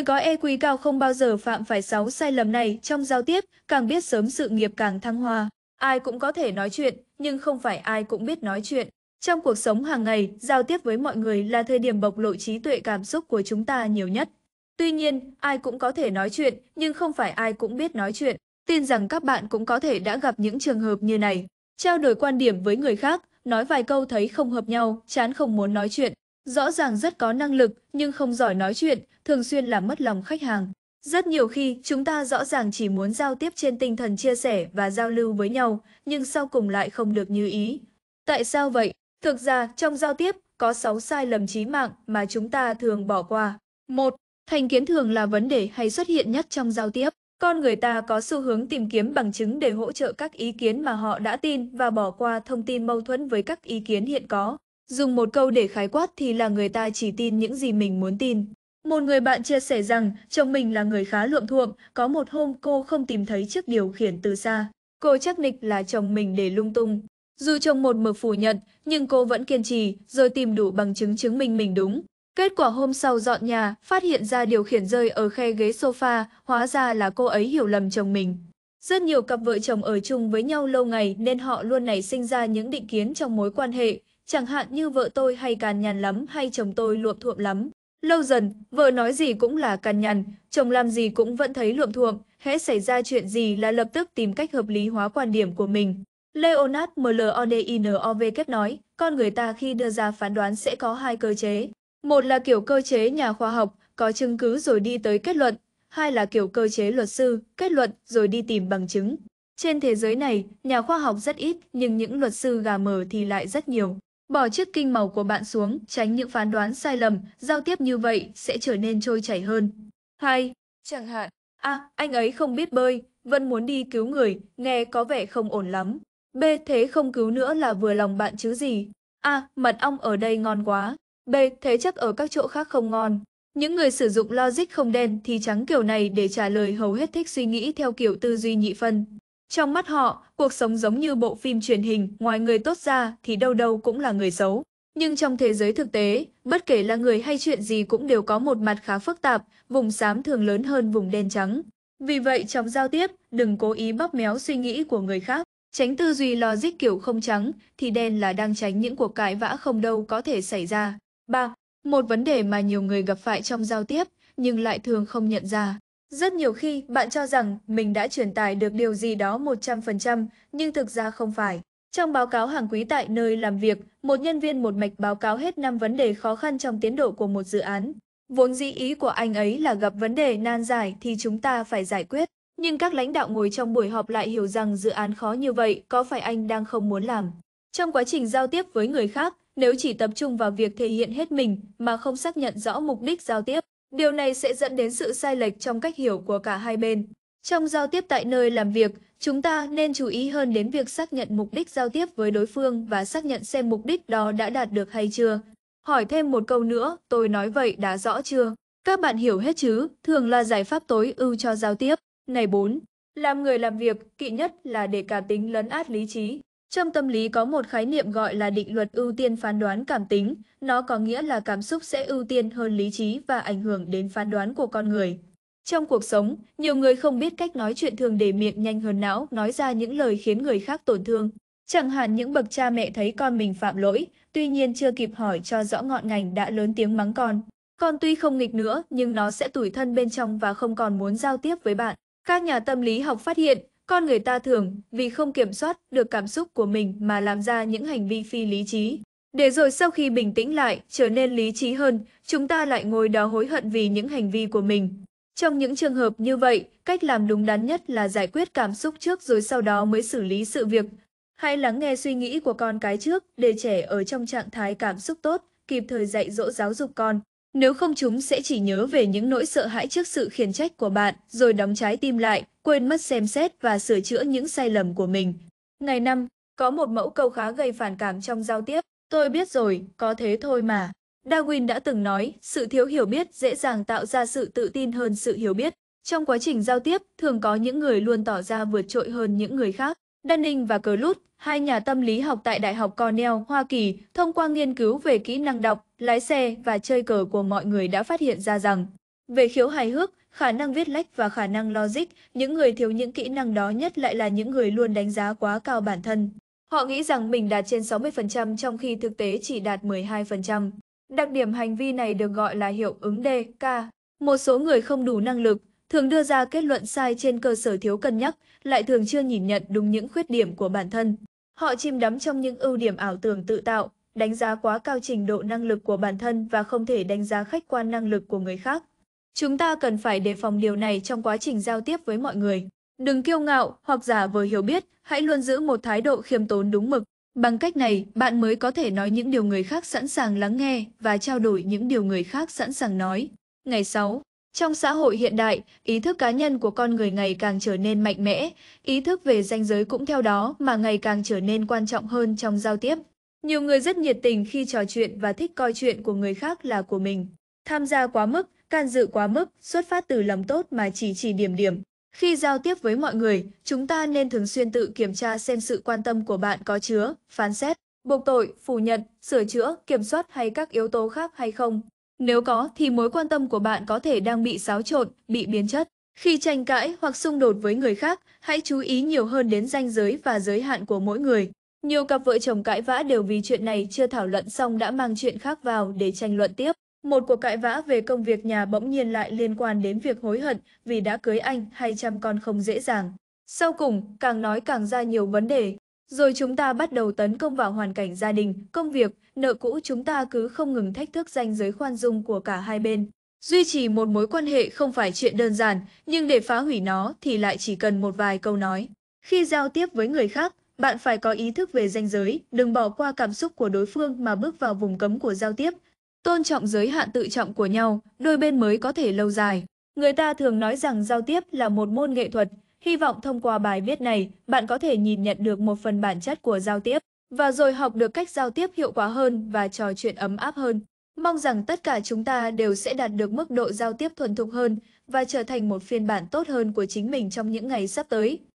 Người có EQ cao không bao giờ phạm phải 6 sai lầm này trong giao tiếp, càng biết sớm sự nghiệp càng thăng hoa. Ai cũng có thể nói chuyện, nhưng không phải ai cũng biết nói chuyện. Trong cuộc sống hàng ngày, giao tiếp với mọi người là thời điểm bộc lộ trí tuệ cảm xúc của chúng ta nhiều nhất. Tuy nhiên, ai cũng có thể nói chuyện, nhưng không phải ai cũng biết nói chuyện. Tin rằng các bạn cũng có thể đã gặp những trường hợp như này. Trao đổi quan điểm với người khác, nói vài câu thấy không hợp nhau, chán không muốn nói chuyện, Rõ ràng rất có năng lực nhưng không giỏi nói chuyện, thường xuyên làm mất lòng khách hàng. Rất nhiều khi chúng ta rõ ràng chỉ muốn giao tiếp trên tinh thần chia sẻ và giao lưu với nhau, nhưng sau cùng lại không được như ý. Tại sao vậy? Thực ra trong giao tiếp có 6 sai lầm chí mạng mà chúng ta thường bỏ qua. 1. Thành kiến thường là vấn đề hay xuất hiện nhất trong giao tiếp. Con người ta có xu hướng tìm kiếm bằng chứng để hỗ trợ các ý kiến mà họ đã tin và bỏ qua thông tin mâu thuẫn với các ý kiến hiện có. Dùng một câu để khái quát thì là người ta chỉ tin những gì mình muốn tin. Một người bạn chia sẻ rằng chồng mình là người khá luộm thuộm, có một hôm cô không tìm thấy chiếc điều khiển từ xa. Cô chắc nịch là chồng mình để lung tung. Dù chồng một mực phủ nhận, nhưng cô vẫn kiên trì, rồi tìm đủ bằng chứng chứng minh mình đúng. Kết quả hôm sau dọn nhà, phát hiện ra điều khiển rơi ở khe ghế sofa, hóa ra là cô ấy hiểu lầm chồng mình. Rất nhiều cặp vợ chồng ở chung với nhau lâu ngày nên họ luôn nảy sinh ra những định kiến trong mối quan hệ, chẳng hạn như vợ tôi hay càn nhằn lắm hay chồng tôi luộm thuộm lắm. Lâu dần, vợ nói gì cũng là càn nhằn, chồng làm gì cũng vẫn thấy luộm thuộm, hễ xảy ra chuyện gì là lập tức tìm cách hợp lý hóa quan điểm của mình. Leonard Mloninovk e nói, con người ta khi đưa ra phán đoán sẽ có hai cơ chế. Một là kiểu cơ chế nhà khoa học, có chứng cứ rồi đi tới kết luận, hai là kiểu cơ chế luật sư, kết luận rồi đi tìm bằng chứng. Trên thế giới này, nhà khoa học rất ít, nhưng những luật sư gà mờ thì lại rất nhiều. Bỏ chiếc kinh màu của bạn xuống, tránh những phán đoán sai lầm, giao tiếp như vậy sẽ trở nên trôi chảy hơn. 2. Chẳng hạn, A. À, anh ấy không biết bơi, vẫn muốn đi cứu người, nghe có vẻ không ổn lắm. B. Thế không cứu nữa là vừa lòng bạn chứ gì. A. Mật ong ở đây ngon quá. B. Thế chắc ở các chỗ khác không ngon. Những người sử dụng logic không đen thì trắng kiểu này để trả lời hầu hết thích suy nghĩ theo kiểu tư duy nhị phân. Trong mắt họ, cuộc sống giống như bộ phim truyền hình, ngoài người tốt ra thì đâu đâu cũng là người xấu. Nhưng trong thế giới thực tế, bất kể là người hay chuyện gì cũng đều có một mặt khá phức tạp, vùng xám thường lớn hơn vùng đen trắng. Vì vậy trong giao tiếp, đừng cố ý bóp méo suy nghĩ của người khác. Tránh tư duy logic kiểu không trắng, thì đen là đang tránh những cuộc cãi vã không đâu có thể xảy ra. 3. Một vấn đề mà nhiều người gặp phải trong giao tiếp nhưng lại thường không nhận ra. Rất nhiều khi bạn cho rằng mình đã truyền tải được điều gì đó 100% nhưng thực ra không phải. Trong báo cáo hàng quý tại nơi làm việc, một nhân viên một mạch báo cáo hết 5 vấn đề khó khăn trong tiến độ của một dự án. Vốn dĩ ý của anh ấy là gặp vấn đề nan giải thì chúng ta phải giải quyết. Nhưng các lãnh đạo ngồi trong buổi họp lại hiểu rằng dự án khó như vậy có phải anh đang không muốn làm. Trong quá trình giao tiếp với người khác, nếu chỉ tập trung vào việc thể hiện hết mình mà không xác nhận rõ mục đích giao tiếp. Điều này sẽ dẫn đến sự sai lệch trong cách hiểu của cả hai bên. Trong giao tiếp tại nơi làm việc, chúng ta nên chú ý hơn đến việc xác nhận mục đích giao tiếp với đối phương và xác nhận xem mục đích đó đã đạt được hay chưa. Hỏi thêm một câu nữa, tôi nói vậy đã rõ chưa? Các bạn hiểu hết chứ, thường là giải pháp tối ưu cho giao tiếp. này 4. Làm người làm việc, kỵ nhất là để cả tính lấn át lý trí. Trong tâm lý có một khái niệm gọi là định luật ưu tiên phán đoán cảm tính, nó có nghĩa là cảm xúc sẽ ưu tiên hơn lý trí và ảnh hưởng đến phán đoán của con người. Trong cuộc sống, nhiều người không biết cách nói chuyện thường để miệng nhanh hơn não nói ra những lời khiến người khác tổn thương. Chẳng hạn những bậc cha mẹ thấy con mình phạm lỗi, tuy nhiên chưa kịp hỏi cho rõ ngọn ngành đã lớn tiếng mắng con. Con tuy không nghịch nữa nhưng nó sẽ tủi thân bên trong và không còn muốn giao tiếp với bạn. Các nhà tâm lý học phát hiện, con người ta thường vì không kiểm soát được cảm xúc của mình mà làm ra những hành vi phi lý trí. Để rồi sau khi bình tĩnh lại, trở nên lý trí hơn, chúng ta lại ngồi đó hối hận vì những hành vi của mình. Trong những trường hợp như vậy, cách làm đúng đắn nhất là giải quyết cảm xúc trước rồi sau đó mới xử lý sự việc. Hãy lắng nghe suy nghĩ của con cái trước để trẻ ở trong trạng thái cảm xúc tốt, kịp thời dạy dỗ giáo dục con. Nếu không chúng sẽ chỉ nhớ về những nỗi sợ hãi trước sự khiển trách của bạn, rồi đóng trái tim lại, quên mất xem xét và sửa chữa những sai lầm của mình. Ngày năm, có một mẫu câu khá gây phản cảm trong giao tiếp. Tôi biết rồi, có thế thôi mà. Darwin đã từng nói, sự thiếu hiểu biết dễ dàng tạo ra sự tự tin hơn sự hiểu biết. Trong quá trình giao tiếp, thường có những người luôn tỏ ra vượt trội hơn những người khác. Dunning và Clut, hai nhà tâm lý học tại Đại học Cornell, Hoa Kỳ, thông qua nghiên cứu về kỹ năng đọc, lái xe và chơi cờ của mọi người đã phát hiện ra rằng, về khiếu hài hước, khả năng viết lách và khả năng logic, những người thiếu những kỹ năng đó nhất lại là những người luôn đánh giá quá cao bản thân. Họ nghĩ rằng mình đạt trên 60% trong khi thực tế chỉ đạt 12%. Đặc điểm hành vi này được gọi là hiệu ứng DK. Một số người không đủ năng lực, thường đưa ra kết luận sai trên cơ sở thiếu cân nhắc, lại thường chưa nhìn nhận đúng những khuyết điểm của bản thân. Họ chìm đắm trong những ưu điểm ảo tưởng tự tạo, đánh giá quá cao trình độ năng lực của bản thân và không thể đánh giá khách quan năng lực của người khác. Chúng ta cần phải đề phòng điều này trong quá trình giao tiếp với mọi người. Đừng kiêu ngạo hoặc giả vờ hiểu biết, hãy luôn giữ một thái độ khiêm tốn đúng mực. Bằng cách này, bạn mới có thể nói những điều người khác sẵn sàng lắng nghe và trao đổi những điều người khác sẵn sàng nói. Ngày 6. Trong xã hội hiện đại, ý thức cá nhân của con người ngày càng trở nên mạnh mẽ, ý thức về ranh giới cũng theo đó mà ngày càng trở nên quan trọng hơn trong giao tiếp. Nhiều người rất nhiệt tình khi trò chuyện và thích coi chuyện của người khác là của mình. Tham gia quá mức, can dự quá mức, xuất phát từ lòng tốt mà chỉ chỉ điểm điểm. Khi giao tiếp với mọi người, chúng ta nên thường xuyên tự kiểm tra xem sự quan tâm của bạn có chứa, phán xét, buộc tội, phủ nhận, sửa chữa, kiểm soát hay các yếu tố khác hay không. Nếu có thì mối quan tâm của bạn có thể đang bị xáo trộn, bị biến chất. Khi tranh cãi hoặc xung đột với người khác, hãy chú ý nhiều hơn đến ranh giới và giới hạn của mỗi người. Nhiều cặp vợ chồng cãi vã đều vì chuyện này chưa thảo luận xong đã mang chuyện khác vào để tranh luận tiếp. Một cuộc cãi vã về công việc nhà bỗng nhiên lại liên quan đến việc hối hận vì đã cưới anh hay chăm con không dễ dàng. Sau cùng, càng nói càng ra nhiều vấn đề. Rồi chúng ta bắt đầu tấn công vào hoàn cảnh gia đình, công việc, nợ cũ chúng ta cứ không ngừng thách thức danh giới khoan dung của cả hai bên. Duy trì một mối quan hệ không phải chuyện đơn giản, nhưng để phá hủy nó thì lại chỉ cần một vài câu nói. Khi giao tiếp với người khác, bạn phải có ý thức về ranh giới, đừng bỏ qua cảm xúc của đối phương mà bước vào vùng cấm của giao tiếp. Tôn trọng giới hạn tự trọng của nhau, đôi bên mới có thể lâu dài. Người ta thường nói rằng giao tiếp là một môn nghệ thuật. Hy vọng thông qua bài viết này, bạn có thể nhìn nhận được một phần bản chất của giao tiếp, và rồi học được cách giao tiếp hiệu quả hơn và trò chuyện ấm áp hơn. Mong rằng tất cả chúng ta đều sẽ đạt được mức độ giao tiếp thuần thục hơn và trở thành một phiên bản tốt hơn của chính mình trong những ngày sắp tới.